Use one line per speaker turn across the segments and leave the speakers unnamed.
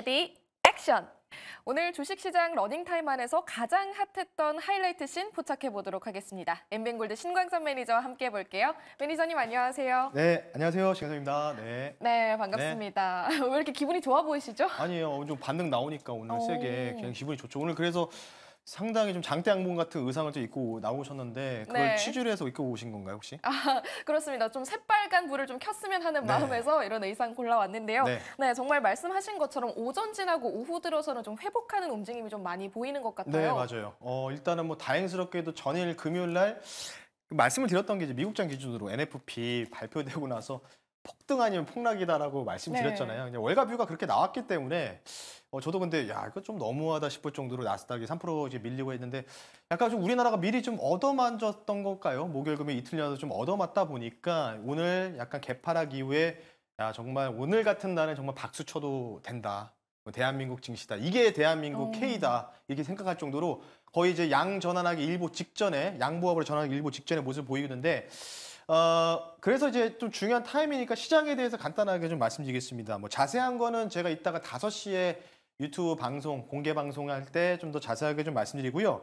레디 액션! 오늘 주식시장 러닝타임 안에서 가장 핫했던 하이라이트 씬 포착해 보도록 하겠습니다. 엠뱅골드 신광선 매니저와 함께 볼게요. 매니저님 안녕하세요.
네, 안녕하세요. 신광선입니다. 네.
네, 반갑습니다. 네. 왜 이렇게 기분이 좋아 보이시죠?
아니에요. 좀 반등 나오니까 오늘 오. 어. 세게 그냥 기분이 좋죠. 오늘 그래서 상당히 좀 장대 양봉 같은 의상을 또 입고 나오셨는데 그걸 네. 취주를 해서 입고 오신 건가요 혹시?
아 그렇습니다. 좀 새빨간 불을 좀 켰으면 하는 네. 마음에서 이런 의상 골라왔는데요. 네. 네. 정말 말씀하신 것처럼 오전 지나고 오후 들어서는 좀 회복하는 움직임이 좀 많이 보이는 것 같아요. 네
맞아요. 어 일단은 뭐 다행스럽게도 전일 금요일 날 말씀을 드렸던 게 이제 미국장 기준으로 NFP 발표되고 나서 폭등 아니면 폭락이다라고 말씀드렸잖아요. 네. 월가뷰가 그렇게 나왔기 때문에 어, 저도 근데 야 이거 좀 너무하다 싶을 정도로 나스닥이 3% 이제 밀리고 했는데 약간 좀 우리나라가 미리 좀얻어만졌던 걸까요? 목요일금이 이틀연라도좀 얻어맞다 보니까 오늘 약간 개파락 이후에 야 정말 오늘 같은 날은 정말 박수 쳐도 된다. 뭐 대한민국 증시다. 이게 대한민국 어. K다. 이렇게 생각할 정도로 거의 이제 양 전환하기 일보 직전에 양보합으로 전환하기 일보 직전에 모습을 보이는데 어, 그래서 이제 좀 중요한 타임이니까 시장에 대해서 간단하게 좀 말씀드리겠습니다. 뭐 자세한 거는 제가 이따가 5 시에 유튜브 방송, 공개 방송할 때 좀 더 자세하게 좀 말씀드리고요.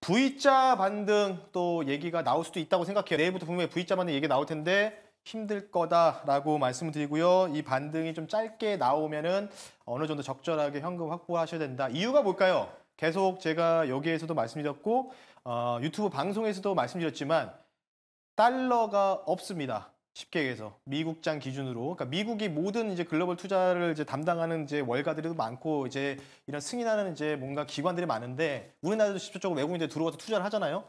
V자 반등 또 얘기가 나올 수도 있다고 생각해요. 내일부터 분명히 V자 반등 얘기 나올 텐데 힘들 거다라고 말씀드리고요. 을이 반등이 좀 짧게 나오면은 어느 정도 적절하게 현금 확보하셔야 된다. 이유가 뭘까요? 계속 제가 여기에서도 말씀드렸고 어, 유튜브 방송에서도 말씀드렸지만 달러가 없습니다. 쉽게 얘기해서 미국장 기준으로 그러니까 미국이 모든 이제 글로벌 투자를 이제 담당하는 이제 월가들도 많고 이제 이런 승인하는 이제 뭔가 기관들이 많은데 우리나라도 직접적으로 외국인들이 들어와서 투자를 하잖아요.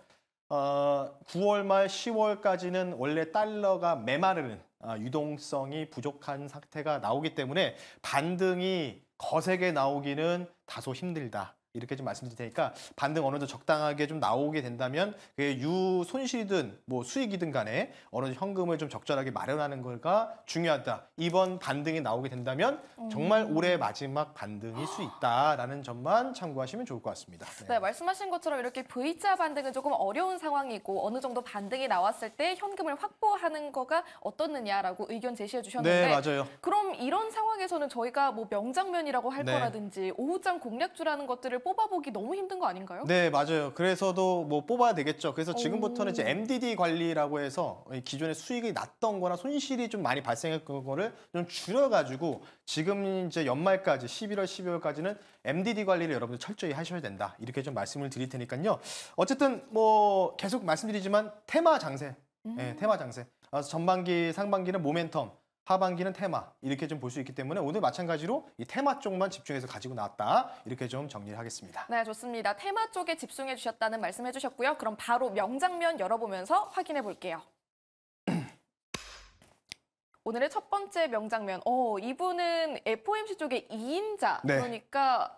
어, 9월 말 10월까지는 원래 달러가 메마르는 어, 유동성이 부족한 상태가 나오기 때문에 반등이 거세게 나오기는 다소 힘들다. 이렇게 좀 말씀드릴 테니까 반등 어느 정도 적당하게 좀 나오게 된다면 그게 유 손실이든 뭐 수익이든 간에 어느 정도 현금을 좀 적절하게 마련하는 걸가 중요하다. 이번 반등이 나오게 된다면 정말 올해 음. 마지막 반등일 수 있다라는 점만 참고하시면 좋을 것 같습니다. 네.
네, 말씀하신 것처럼 이렇게 V자 반등은 조금 어려운 상황이고 어느 정도 반등이 나왔을 때 현금을 확보하는 거가 어떻느냐라고 의견 제시해 주셨는데 네, 맞아요. 그럼 이런 상황에서는 저희가 뭐 명장면이라고 할 네. 거라든지 오후장 공략주라는 것들을 뽑아보기 너무 힘든 거 아닌가요?
네, 맞아요. 그래서도 뭐 뽑아야 되겠죠. 그래서 지금부터는 이제 MDD 관리라고 해서 기존에 수익이 났던 거나 손실이 좀 많이 발생했던 거를 좀 줄여가지고 지금 이제 연말까지 11월, 12월까지는 MDD 관리를 여러분들 철저히 하셔야 된다. 이렇게 좀 말씀을 드릴 테니까요. 어쨌든 뭐 계속 말씀드리지만 테마 장세, 예, 음. 네, 테마 장세. 전반기, 상반기는 모멘텀, 하반기는 테마 이렇게 좀 볼 수 있기 때문에 오늘 마찬가지로 이 테마 쪽만 집중해서 가지고 나왔다 이렇게 좀 정리를 하겠습니다.
네 좋습니다. 테마 쪽에 집중해 주셨다는 말씀해 주셨고요. 그럼 바로 명장면 열어보면서 확인해 볼게요. 오늘의 첫 번째 명장면. 어, 이분은 FOMC 쪽의 2인자. 네. 그러니까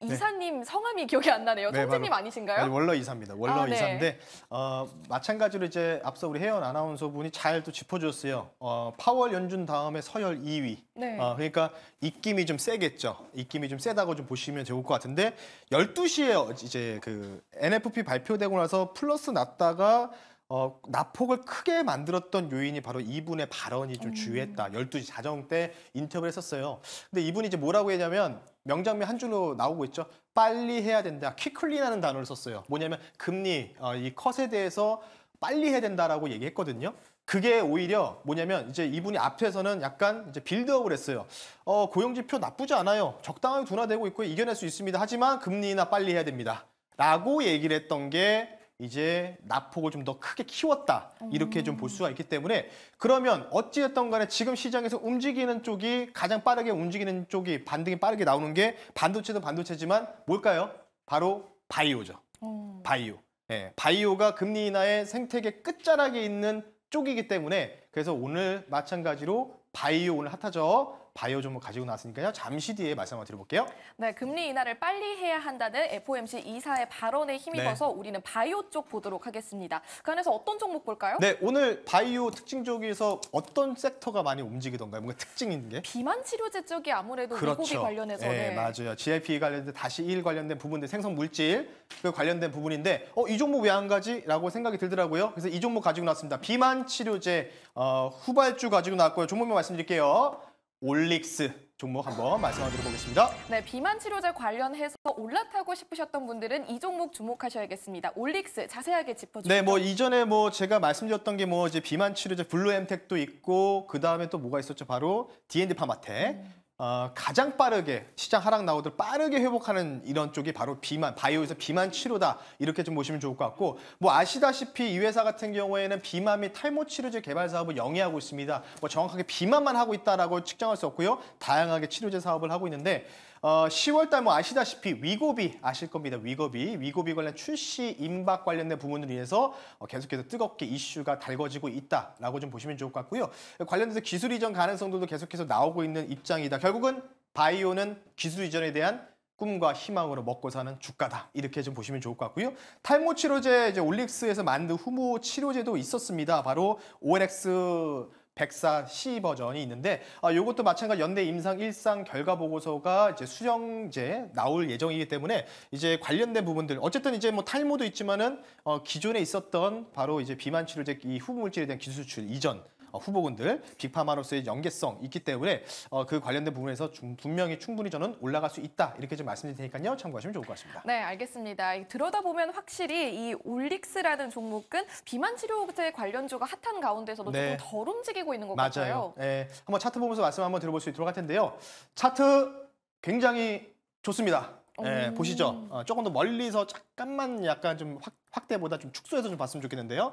네. 이사님 성함이 기억이 안 나네요. 네, 통진님 바로, 아니신가요? 아니,
원로 이사입니다. 원로 아, 네. 이사인데 어, 마찬가지로 이제 앞서 우리 혜연 아나운서 분이 잘 또 짚어주셨어요. 어, 파월 연준 다음에 서열 2위. 네. 어, 그러니까 입김이 좀 세겠죠. 입김이 좀 세다고 좀 보시면 좋을 것 같은데 12시에 이제 그 NFP 발표되고 나서 플러스 났다가 어, 낙폭을 크게 만들었던 요인이 바로 이분의 발언이 좀 음. 주요했다. 12시 자정 때 인터뷰를 했었어요. 근데 이분이 이제 뭐라고 했냐면 명장면 한 줄로 나오고 있죠. 빨리 해야 된다. 퀵클린하는 단어를 썼어요. 뭐냐면 금리, 어, 이 컷에 대해서 빨리 해야 된다라고 얘기했거든요. 그게 오히려 뭐냐면 이제 이분이 앞에서는 약간 이제 빌드업을 했어요. 어, 고용지표 나쁘지 않아요. 적당하게 둔화되고 있고 이겨낼 수 있습니다. 하지만 금리나 빨리 해야 됩니다. 라고 얘기를 했던 게 이제 납폭을 좀 더 크게 키웠다 이렇게 좀 볼 수가 있기 때문에 그러면 어찌됐던 간에 지금 시장에서 움직이는 쪽이 가장 빠르게 움직이는 쪽이 반등이 빠르게 나오는 게 반도체도 반도체지만 뭘까요? 바로 바이오죠. 어. 바이오. 예, 바이오가 금리 인하의 생태계 끝자락에 있는 쪽이기 때문에 그래서 오늘 마찬가지로 바이오 오늘 핫하죠. 바이오 종목 가지고 나왔으니까요. 잠시 뒤에 말씀 을 드려볼게요.
네, 금리 인하를 빨리 해야 한다는 FOMC 이사의 발언에 힘입어서 네. 우리는 바이오 쪽 보도록 하겠습니다. 그 안에서 어떤 종목 볼까요? 네,
오늘 바이오 특징 쪽에서 어떤 섹터가 많이 움직이던가요? 뭔가 특징인 게? 비만
치료제 쪽이 아무래도 그렇죠. 미국이 관련해서. 네, 네,
맞아요. GIP 관련된 다시 일 관련된 부분들 생성 물질 그 관련된 부분인데 어, 이 종목 왜 안 가지?라고 생각이 들더라고요. 그래서 이 종목 가지고 나왔습니다. 비만 치료제 어, 후발주 가지고 나왔고요. 종목명 말씀드릴게요. 올릭스 종목 한번 말씀을 드려보겠습니다.
네, 비만 치료제 관련해서 올라타고 싶으셨던 분들은 이 종목 주목하셔야겠습니다. 올릭스 자세하게 짚어주세요. 네,
뭐 이전에 뭐 제가 말씀드렸던 게 뭐 이제 비만 치료제 블루엠텍도 있고 그 다음에 또 뭐가 있었죠? 바로 D&D 파마텍. 음. 어, 가장 빠르게 시장 하락 나오들 빠르게 회복하는 이런 쪽이 바로 비만, 바이오에서 비만 치료다 이렇게 좀 보시면 좋을 것 같고 뭐 아시다시피 이 회사 같은 경우에는 비만 및 탈모 치료제 개발 사업을 영위하고 있습니다. 뭐 정확하게 비만만 하고 있다라고 측정할 수 없고요. 다양하게 치료제 사업을 하고 있는데 어, 10월 달뭐 아시다시피 위고비 아실 겁니다. 위고비. 위고비 관련 출시 임박 관련된 부분을 위해서 어, 계속해서 뜨겁게 이슈가 달궈지고 있다라고 좀 보시면 좋을 것 같고요. 관련돼서 기술 이전 가능성들도 계속해서 나오고 있는 입장이다. 결국은 바이오는 기술 이전에 대한 꿈과 희망으로 먹고 사는 주가다 이렇게 좀 보시면 좋을 것 같고요 탈모 치료제 이제 올릭스에서 만든 후모 치료제도 있었습니다 바로 ONX 104C 버전이 있는데 아, 이것도 마찬가지 연대 임상 일상 결과 보고서가 이제 수령제 나올 예정이기 때문에 이제 관련된 부분들 어쨌든 이제 뭐 탈모도 있지만은 어, 기존에 있었던 바로 이제 비만 치료제 이 후보물질에 대한 기술 수출 이전 어, 후보군들 빅파마로서의 연계성 있기 때문에 어, 그 관련된 부분에서 분명히 충분히 저는 올라갈 수 있다 이렇게 좀 말씀드릴 테니까요 참고하시면 좋을 것 같습니다.
네 알겠습니다. 들여다보면 확실히 이 올릭스라는 종목은 비만 치료제 관련주가 핫한 가운데서도 네. 조금 덜 움직이고 있는 것 맞아요. 같아요.
네, 한번 차트 보면서 말씀 한번 들어볼 수 있도록 할 텐데요. 차트 굉장히 좋습니다. 네, 보시죠. 어, 조금 더 멀리서 잠깐만 약간 좀확 확대보다 좀 축소해서 좀 봤으면 좋겠는데요.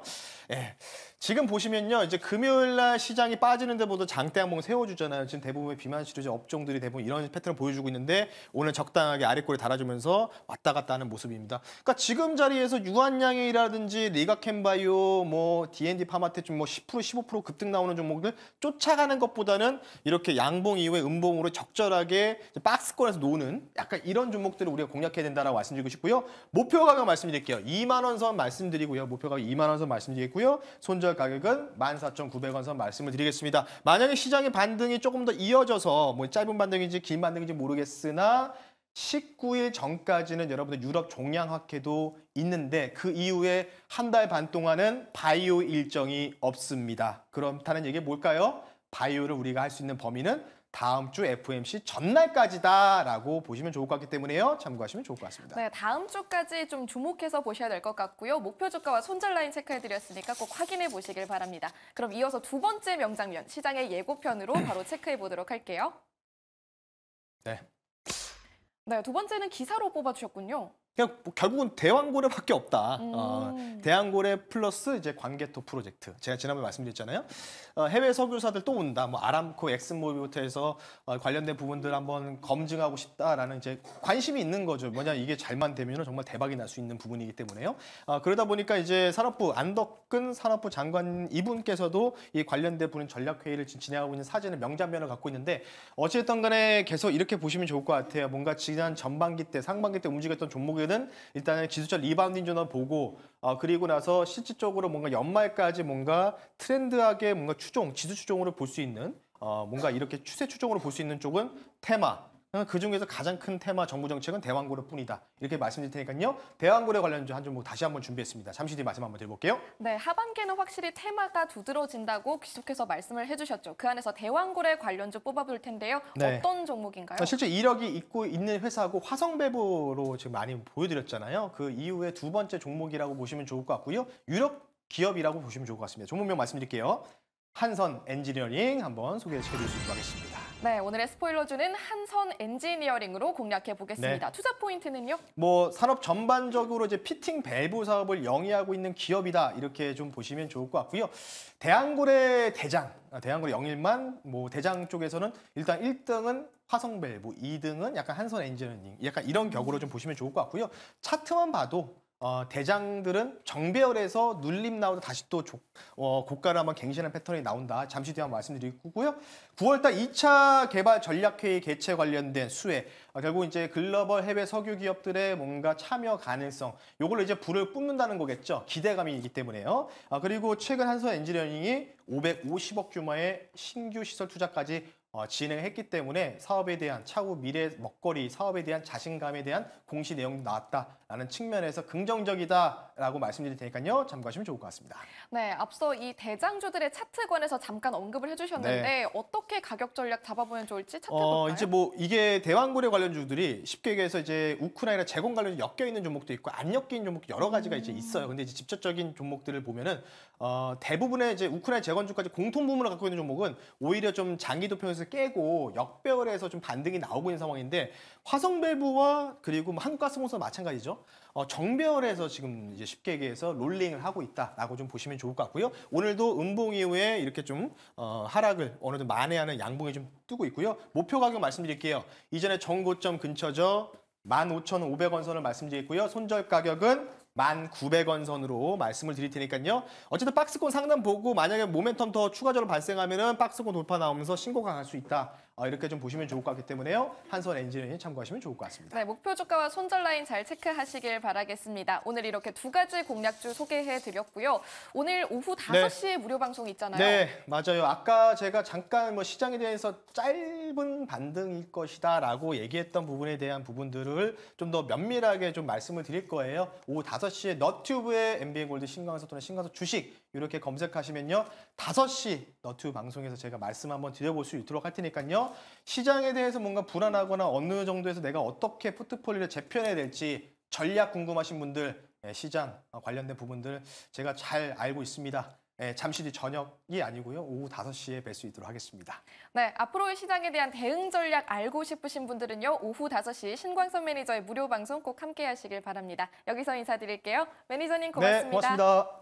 예. 지금 보시면요. 이제 금요일 날 시장이 빠지는 데보다 장대 한봉 세워주잖아요. 지금 대부분의 비만 시료제 업종들이 대부분 이런 패턴을 보여주고 있는데 오늘 적당하게 아래꼬리 달아주면서 왔다 갔다 하는 모습입니다. 그러니까 지금 자리에서 유한양이라든지 리가캔바이오, 뭐 D&D 파마테쯤 뭐10% 15% 급등 나오는 종목들 쫓아가는 것보다는 이렇게 양봉 이후에 음봉으로 적절하게 박스권에서 노는 약간 이런 종목들을 우리가 공략해야 된다라고 말씀드리고 싶고요. 목표 가가 말씀드릴게요. 2만 원선 말씀드리고요. 목표가 2만 원선 말씀드리겠고요. 손절 가격은 14,900원 선 말씀을 드리겠습니다. 만약에 시장의 반등이 조금 더 이어져서 뭐 짧은 반등인지 긴 반등인지 모르겠으나 19일 전까지는 여러분들 유럽 종양학회도 있는데 그 이후에 한 달 반 동안은 바이오 일정이 없습니다. 그렇다는 얘기 뭘까요? 바이오를 우리가 할 수 있는 범위는 다음 주 FOMC 전날까지다라고 보시면 좋을 것 같기 때문에요. 참고하시면 좋을 것 같습니다.
네, 다음 주까지 좀 주목해서 보셔야 될 것 같고요. 목표 주가와 손절 라인 체크해드렸으니까 꼭 확인해 보시길 바랍니다. 그럼 이어서 두 번째 명장면, 시장의 예고편으로 바로 체크해 보도록 할게요. 네. 네, 두 번째는 기사로 뽑아주셨군요.
그냥 뭐 결국은 대왕고래밖에 없다. 어, 음. 어, 대왕고래 플러스 이제 관계토 프로젝트. 제가 지난번에 말씀드렸잖아요. 어, 해외 석유사들 또 온다. 뭐 아람코, 엑슨모비부터 해서 어, 관련된 부분들 한번 검증하고 싶다라는 이제 관심이 있는 거죠. 뭐냐 이게 잘만 되면 정말 대박이 날 수 있는 부분이기 때문에요. 어, 그러다 보니까 이제 산업부 안덕근 산업부 장관 이분께서도 이 관련된 분은 전략회의를 진행하고 있는 사진의 명장면을 갖고 있는데 어쨌든 간에 계속 이렇게 보시면 좋을 것 같아요. 뭔가 지난 전반기 때 상반기 때 움직였던 종목이 주자은 일단은 기술적 리바운딩 전환 보고 어, 그리고 나서 실질적으로 뭔가 연말까지 뭔가 트렌드하게 뭔가 추종, 지수 추종으로 볼 수 있는 어, 뭔가 이렇게 추세 추종으로 볼 수 있는 쪽은 테마, 그중에서 그 가장 큰 테마 정부 정책은 대왕고래 뿐이다. 이렇게 말씀드릴 테니까요. 대왕고래 관련 한 종목 뭐 다시 한번 준비했습니다. 잠시 뒤 말씀 한번 드려볼게요.
네, 하반기는 에 확실히 테마가 두드러진다고 계속해서 말씀을 해주셨죠. 그 안에서 대왕고래 관련주 뽑아볼 텐데요. 네. 어떤 종목인가요? 아, 실제
이력이 있고 있는 회사하고 화성배부로 지금 많이 보여드렸잖아요. 그 이후에 두 번째 종목이라고 보시면 좋을 것 같고요. 유럽 기업이라고 보시면 좋을 것 같습니다. 종목명 말씀드릴게요. 한선 엔지니어링 한번 소개시켜드릴 수 있도록 하겠습니다.
네, 오늘의 스포일러주는 한선 엔지니어링으로 공략해 보겠습니다. 네. 투자 포인트는요?
뭐 산업 전반적으로 이제 피팅 밸브 사업을 영위하고 있는 기업이다 이렇게 좀 보시면 좋을 것 같고요. 대한골의 대장, 아, 대한골의 영일만 뭐 대장 쪽에서는 일단 1등은 화성 밸브, 2등은 약간 한선 엔지니어링, 약간 이런 격으로 좀 보시면 좋을 것 같고요. 차트만 봐도 어, 대장들은 정배열에서 눌림 나오다 다시 또 조, 어, 고가를 한번 갱신한 패턴이 나온다. 잠시 뒤에 한번 말씀드릴 거고요. 9월달 2차 개발 전략회의 개최 관련된 수혜 어, 결국 이제 글로벌 해외 석유 기업들의 뭔가 참여 가능성 요걸로 이제 불을 뿜는다는 거겠죠. 기대감이기 때문에요. 아, 그리고 최근 한서 엔지니어링이 550억 규모의 신규 시설 투자까지 어, 진행했기 때문에 사업에 대한 차후 미래 먹거리 사업에 대한 자신감에 대한 공시 내용도 나왔다라는 측면에서 긍정적이다라고 말씀드릴 테니까요. 참고하시면 좋을 것 같습니다.
네, 앞서 이 대장주들의 차트관에서 잠깐 언급을 해주셨는데 네. 어떻게 가격 전략 잡아보면 좋을지 차트 볼까요? 어, 이제
뭐 이게 대왕고래 관련 주들이 쉽게 얘기해서 이제 우크라이나 재건 관련 엮여 있는 종목도 있고 안 엮인 종목 여러 가지가 음. 이제 있어요. 음. 근데 이제 직접적인 종목들을 보면은 어, 대부분의 이제 우크라이나 재건주까지 공통 부문을 갖고 있는 종목은 오히려 좀 장기 도평에서 밸브를 깨고 역배열을 해서 좀 반등이 나오고 있는 상황인데 화성 밸브와 그리고 뭐 한국가스공사 마찬가지죠. 어, 정배열에서 지금 이제 쉽게 얘기해서 롤링을 하고 있다라고 좀 보시면 좋을 것 같고요. 오늘도 음봉 이후에 이렇게 좀 어, 하락을 어느 정도 만회하는 양봉이 좀 뜨고 있고요. 목표 가격 말씀드릴게요. 이전에 정고점 근처죠. 15,500원 선을 말씀드리고요. 손절 가격은 1 9 0 0원 선으로 말씀을 드릴 테니까요. 어쨌든 박스권 상단 보고 만약에 모멘텀 더 추가적으로 발생하면은 박스권 돌파 나오면서 신고 강할 수 있다. 아, 이렇게 좀 보시면 좋을 것 같기 때문에요. 한선 엔지니어링 참고하시면 좋을 것 같습니다.
네, 목표 주가와 손절 라인 잘 체크하시길 바라겠습니다. 오늘 이렇게 두 가지 공략주 소개해드렸고요. 오늘 오후 5시에 네. 무료 방송 있잖아요. 네, 맞아요. 아까
제가 잠깐 뭐 시장에 대해서 짧은 반등일 것이다 라고 얘기했던 부분에 대한 부분들을 좀 더 면밀하게 좀 말씀을 드릴 거예요. 오후 5시에 너튜브에 MBN 골드 신강서 또는 신강서 주식 이렇게 검색하시면요. 5시 너튜브 방송에서 제가 말씀 한번 드려볼 수 있도록 할 테니까요. 시장에 대해서 뭔가 불안하거나 어느 정도에서 내가 어떻게 포트폴리오를 재편해야 될지 전략 궁금하신 분들 예, 시장 관련된 부분들 제가 잘 알고 있습니다. 네, 잠시 뒤 저녁이 아니고요. 오후 5시에 뵐 수 있도록 하겠습니다.
네, 앞으로의 시장에 대한 대응 전략 알고 싶으신 분들은요. 오후 5시 신광선 매니저의 무료 방송 꼭 함께 하시길 바랍니다. 여기서 인사드릴게요. 매니저님 고맙습니다. 네, 고맙습니다.